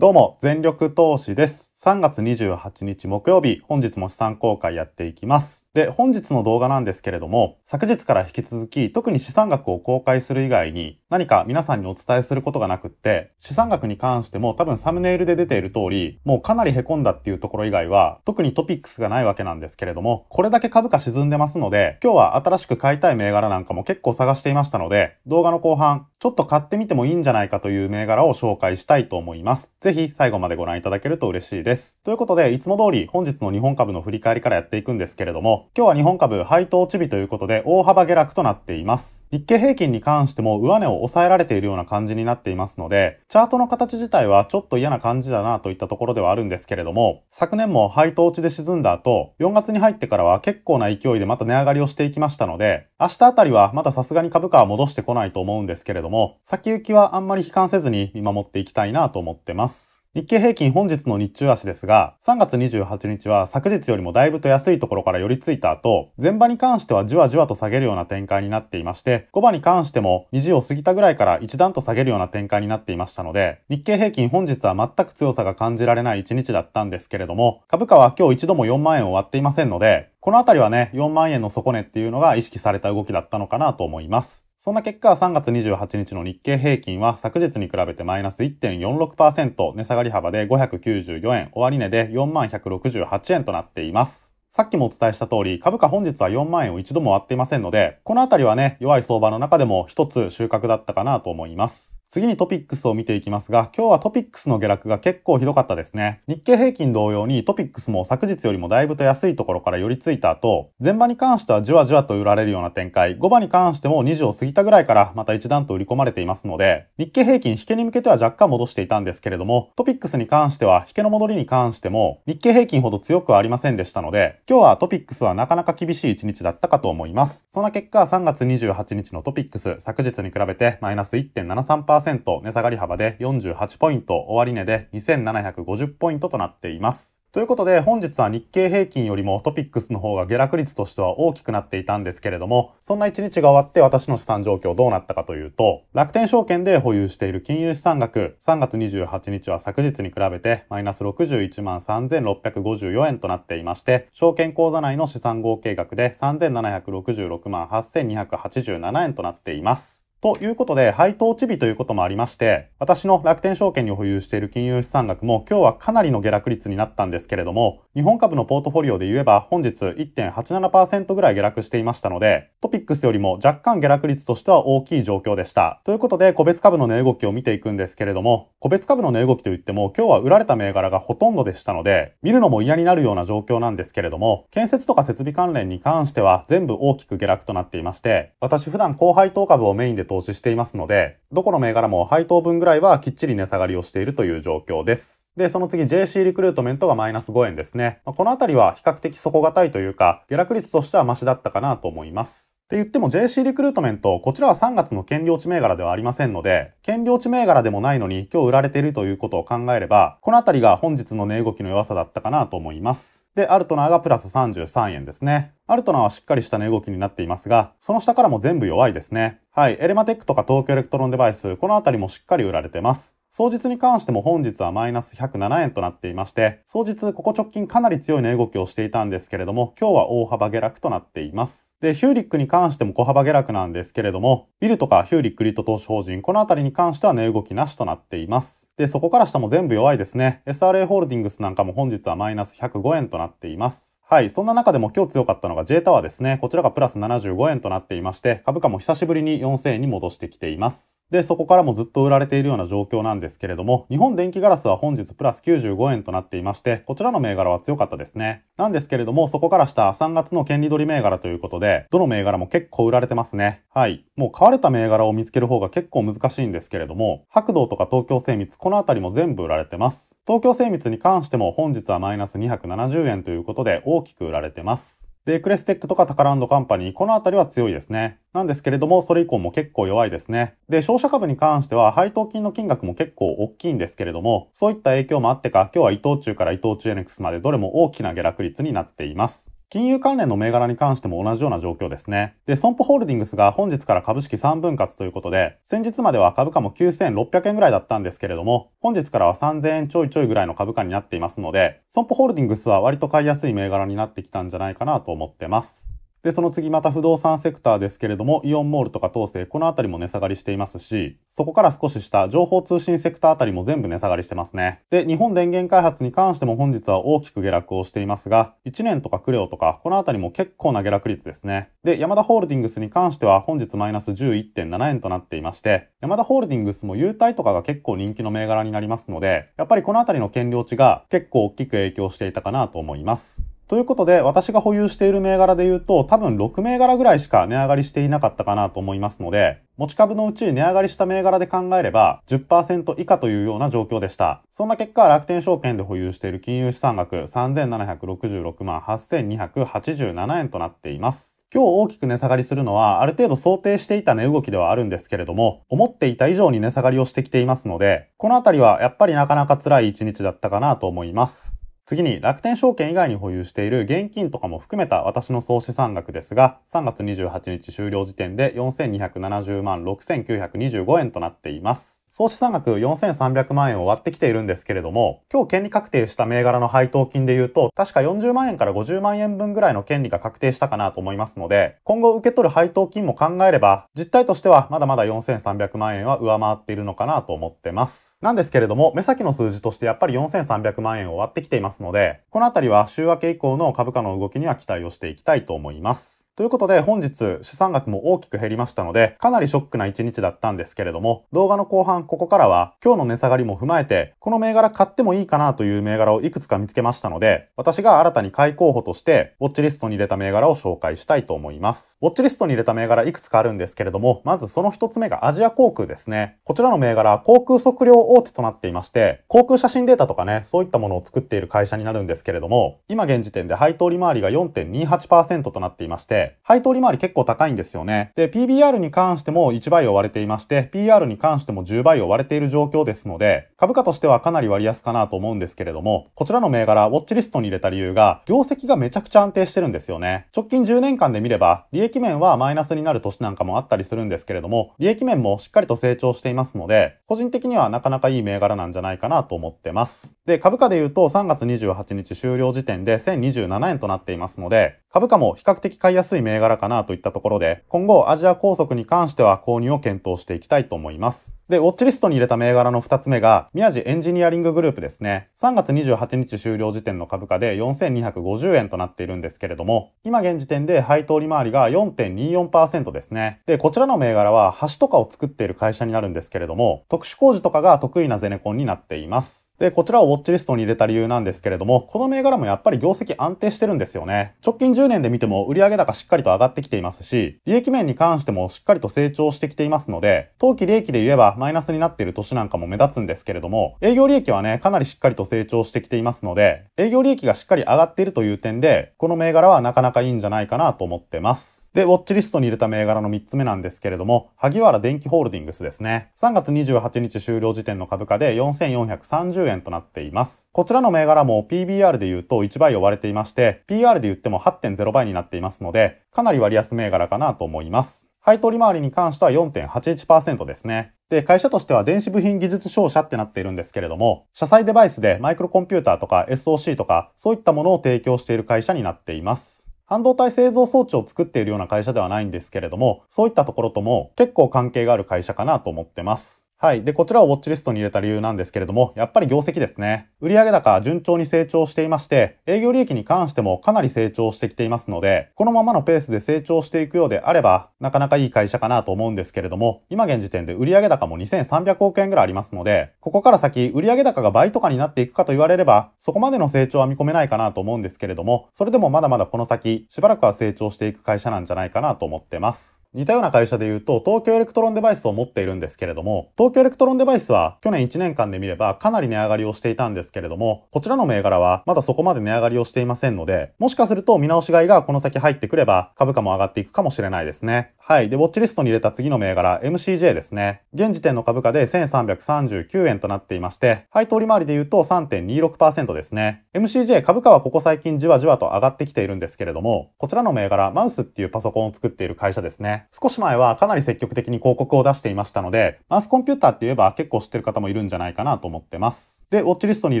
どうも、全力投資です。3月28日木曜日、本日も資産公開やっていきます。で、本日の動画なんですけれども、昨日から引き続き、特に資産額を公開する以外に、何か皆さんにお伝えすることがなくって、資産額に関しても多分サムネイルで出ている通り、もうかなり凹んだっていうところ以外は、特にトピックスがないわけなんですけれども、これだけ株価沈んでますので、今日は新しく買いたい銘柄なんかも結構探していましたので、動画の後半、ちょっと買ってみてもいいんじゃないかという銘柄を紹介したいと思います。ぜひ最後までご覧いただけると嬉しいです。です。ということで、いつも通り本日の日本株の振り返りからやっていくんですけれども、今日は日本株配当値日ということで大幅下落となっています。日経平均に関しても上値を抑えられているような感じになっていますので、チャートの形自体はちょっと嫌な感じだなといったところではあるんですけれども、昨年も配当落ちで沈んだ後、4月に入ってからは結構な勢いでまた値上がりをしていきましたので、明日あたりはまださすがに株価は戻してこないと思うんですけれども、先行きはあんまり悲観せずに見守っていきたいなと思ってます。日経平均本日の日中足ですが、3月28日は昨日よりもだいぶと安いところから寄り付いた後、前場に関してはじわじわと下げるような展開になっていまして、5場に関しても2時を過ぎたぐらいから一段と下げるような展開になっていましたので、日経平均本日は全く強さが感じられない1日だったんですけれども、株価は今日一度も4万円を割っていませんので、このあたりはね、4万円の底値っていうのが意識された動きだったのかなと思います。そんな結果、3月28日の日経平均は昨日に比べてマイナス1.46%値下がり幅で594円、終値で4168円となっています。さっきもお伝えした通り、株価本日は4万円を一度も割っていませんので、このあたりはね、弱い相場の中でも一つ収穫だったかなと思います。次にトピックスを見ていきますが、今日はトピックスの下落が結構ひどかったですね。日経平均同様にトピックスも昨日よりもだいぶと安いところから寄り付いた後、前場に関してはじわじわと売られるような展開、5場に関しても2時を過ぎたぐらいからまた一段と売り込まれていますので、日経平均引けに向けては若干戻していたんですけれども、トピックスに関しては引けの戻りに関しても日経平均ほど強くはありませんでしたので、今日はトピックスはなかなか厳しい一日だったかと思います。そんな結果3月28日のトピックス、昨日に比べてマイナス1.73% 0値下がり幅で48ポイント、終値で2750ポイントとなっています。ということで本日は日経平均よりもトピックスの方が下落率としては大きくなっていたんですけれどもそんな一日が終わって私の資産状況どうなったかというと楽天証券で保有している金融資産額3月28日は昨日に比べてマイナス61万3654円となっていまして証券口座内の資産合計額で3766万8287円となっていますということで、配当値日ということもありまして、私の楽天証券に保有している金融資産額も今日はかなりの下落率になったんですけれども、日本株のポートフォリオで言えば本日1.87%ぐらい下落していましたので、トピックスよりも若干下落率としては大きい状況でした。ということで、個別株の値動きを見ていくんですけれども、個別株の値動きといっても今日は売られた銘柄がほとんどでしたので、見るのも嫌になるような状況なんですけれども、建設とか設備関連に関しては全部大きく下落となっていまして、私普段高配当株をメインで投資していますので、どこの銘柄も配当分ぐらいはきっちり値下がりをしているという状況です。で、その次 JC リクルートメントがマイナス5円ですね。このあたりは比較的底堅いというか、下落率としてはマシだったかなと思います。って言っても JC リクルートメント、こちらは3月の権利落ち銘柄ではありませんので、権利落ち銘柄でもないのに今日売られているということを考えれば、このあたりが本日の値動きの弱さだったかなと思います。で、アルトナーがプラス33円ですね。アルトナーはしっかりした値動きになっていますが、その下からも全部弱いですね。はい、エレマテックとか東京エレクトロンデバイス、このあたりもしっかり売られてます。総日に関しても本日はマイナス107円となっていまして、総日ここ直近かなり強い値動きをしていたんですけれども、今日は大幅下落となっています。で、ヒューリックに関しても小幅下落なんですけれども、ビルとかヒューリックリット投資法人、このあたりに関しては値動きなしとなっています。で、そこから下も全部弱いですね。SRA ホールディングスなんかも本日はマイナス105円となっています。はい。そんな中でも今日強かったのが J タワーですね。こちらがプラス75円となっていまして、株価も久しぶりに4000円に戻してきています。で、そこからもずっと売られているような状況なんですけれども、日本電気ガラスは本日プラス95円となっていまして、こちらの銘柄は強かったですね。なんですけれども、そこから下3月の権利取り銘柄ということで、どの銘柄も結構売られてますね。はい。もう買われた銘柄を見つける方が結構難しいんですけれども、白道とか東京精密、このあたりも全部売られてます。東京精密に関しても本日はマイナス270円ということで大きく売られてます。で、クレステックとかタカランドカンパニー、このあたりは強いですね。なんですけれども、それ以降も結構弱いですね。で、商社株に関しては、配当金の金額も結構大きいんですけれども、そういった影響もあってか、今日は伊藤忠から伊藤忠 NX までどれも大きな下落率になっています。金融関連の銘柄に関しても同じような状況ですね。で、損保ホールディングスが本日から株式3分割ということで、先日までは株価も9600円ぐらいだったんですけれども、本日からは3000円ちょいちょいぐらいの株価になっていますので、損保ホールディングスは割と買いやすい銘柄になってきたんじゃないかなと思ってます。で、その次また不動産セクターですけれども、イオンモールとか東西、この辺りも値下がりしていますし、そこから少し下、情報通信セクターあたりも全部値下がりしてますね。で、日本電源開発に関しても本日は大きく下落をしていますが、1年とかクレオとか、この辺りも結構な下落率ですね。で、ヤマダホールディングスに関しては本日マイナス11.7円となっていまして、ヤマダホールディングスも優待とかが結構人気の銘柄になりますので、やっぱりこの辺りの権量値が結構大きく影響していたかなと思います。ということで、私が保有している銘柄で言うと、多分6銘柄ぐらいしか値上がりしていなかったかなと思いますので、持ち株のうち値上がりした銘柄で考えれば10%以下というような状況でした。そんな結果、楽天証券で保有している金融資産額3766万8287円となっています。今日大きく値下がりするのは、ある程度想定していた値動きではあるんですけれども、思っていた以上に値下がりをしてきていますので、このあたりはやっぱりなかなか辛い一日だったかなと思います。次に楽天証券以外に保有している現金とかも含めた私の総資産額ですが、3月28日終了時点で4270万6925円となっています。総資産額4300万円を割ってきているんですけれども、今日権利確定した銘柄の配当金で言うと、確か40万円から50万円分ぐらいの権利が確定したかなと思いますので、今後受け取る配当金も考えれば、実態としてはまだまだ4300万円は上回っているのかなと思ってます。なんですけれども、目先の数字としてやっぱり4300万円を割ってきていますので、このあたりは週明け以降の株価の動きには期待をしていきたいと思います。ということで本日資産額も大きく減りましたので、かなりショックな1日だったんですけれども、動画の後半ここからは今日の値下がりも踏まえて、この銘柄買ってもいいかなという銘柄をいくつか見つけましたので、私が新たに買い候補として、ウォッチリストに入れた銘柄を紹介したいと思います。ウォッチリストに入れた銘柄いくつかあるんですけれども、まずその1つ目がアジア航空ですね。こちらの銘柄、航空測量大手となっていまして、航空写真データとかね、そういったものを作っている会社になるんですけれども、今現時点で配当利回りが4.28%となっていまして、で、配当利回り結構高いんですよね。で、PBR に関しても1倍を割れていまして、PR に関しても10倍を割れている状況ですので、株価としてはかなり割安かなと思うんですけれども、こちらの銘柄、ウォッチリストに入れた理由が、業績がめちゃくちゃ安定してるんですよね。直近10年間で見れば、利益面はマイナスになる年なんかもあったりするんですけれども、利益面もしっかりと成長していますので、個人的にはなかなかいい銘柄なんじゃないかなと思ってます。で、株価で言うと3月28日終了時点で1027円となっていますので、株価も比較的買いやすい銘柄かなといったところで、今後アジア高速に関しては購入を検討していきたいと思います。で、ウォッチリストに入れた銘柄の二つ目が、宮地エンジニアリンググループですね。3月28日終了時点の株価で4250円となっているんですけれども、今現時点で配当利回りが4.24%ですね。で、こちらの銘柄は橋とかを作っている会社になるんですけれども、特殊工事とかが得意なゼネコンになっています。で、こちらをウォッチリストに入れた理由なんですけれども、この銘柄もやっぱり業績安定してるんですよね。直近10年で見ても売上高しっかりと上がってきていますし、利益面に関してもしっかりと成長してきていますので、当期利益で言えばマイナスになっている年なんかも目立つんですけれども、営業利益はね、かなりしっかりと成長してきていますので、営業利益がしっかり上がっているという点で、この銘柄はなかなかいいんじゃないかなと思ってます。で、ウォッチリストに入れた銘柄の3つ目なんですけれども、萩原電機ホールディングスですね。3月28日終了時点の株価で4430円となっています。こちらの銘柄も PBR で言うと1倍を割れていまして、PR で言っても8.0倍になっていますので、かなり割安銘柄かなと思います。買取回りに関しては4.81%ですね。で、会社としては電子部品技術商社ってなっているんですけれども、社債デバイスでマイクロコンピューターとか SOC とか、そういったものを提供している会社になっています。半導体製造装置を作っているような会社ではないんですけれども、そういったところとも結構関係がある会社かなと思ってます。はい。で、こちらをウォッチリストに入れた理由なんですけれども、やっぱり業績ですね。売上高順調に成長していまして、営業利益に関してもかなり成長してきていますので、このままのペースで成長していくようであれば、なかなかいい会社かなと思うんですけれども、今現時点で売上高も2300億円ぐらいありますので、ここから先売上高が倍とかになっていくかと言われれば、そこまでの成長は見込めないかなと思うんですけれども、それでもまだまだこの先、しばらくは成長していく会社なんじゃないかなと思ってます。似たような会社で言うと、東京エレクトロンデバイスを持っているんですけれども、東京エレクトロンデバイスは去年1年間で見ればかなり値上がりをしていたんですけれども、こちらの銘柄はまだそこまで値上がりをしていませんので、もしかすると見直し買いがこの先入ってくれば株価も上がっていくかもしれないですね。はい。で、ウォッチリストに入れた次の銘柄、MCJ ですね。現時点の株価で1339円となっていまして、配当利回りで言うと3.26%ですね。MCJ 株価はここ最近じわじわと上がってきているんですけれども、こちらの銘柄、マウスっていうパソコンを作っている会社ですね。少し前はかなり積極的に広告を出していましたので、マウスコンピューターって言えば結構知ってる方もいるんじゃないかなと思ってます。で、ウォッチリストに入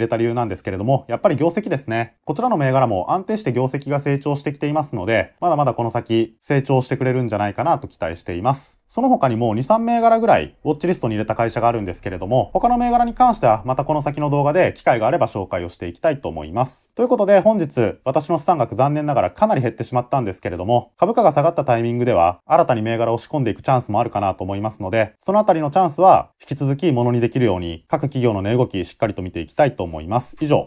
れた理由なんですけれども、やっぱり業績ですね。こちらの銘柄も安定して業績が成長してきていますので、まだまだこの先成長してくれるんじゃないかなと期待しています。その他にも2、3銘柄ぐらいウォッチリストに入れた会社があるんですけれども、他の銘柄に関してはまたこの先の動画で機会があれば紹介をしていきたいと思います。ということで本日私の資産額残念ながらかなり減ってしまったんですけれども、株価が下がったタイミングでは新たに銘柄を仕込んでいくチャンスもあるかなと思いますので、そのあたりのチャンスは引き続きものにできるように各企業の値動きしっかりと見ていきたいと思います。以上、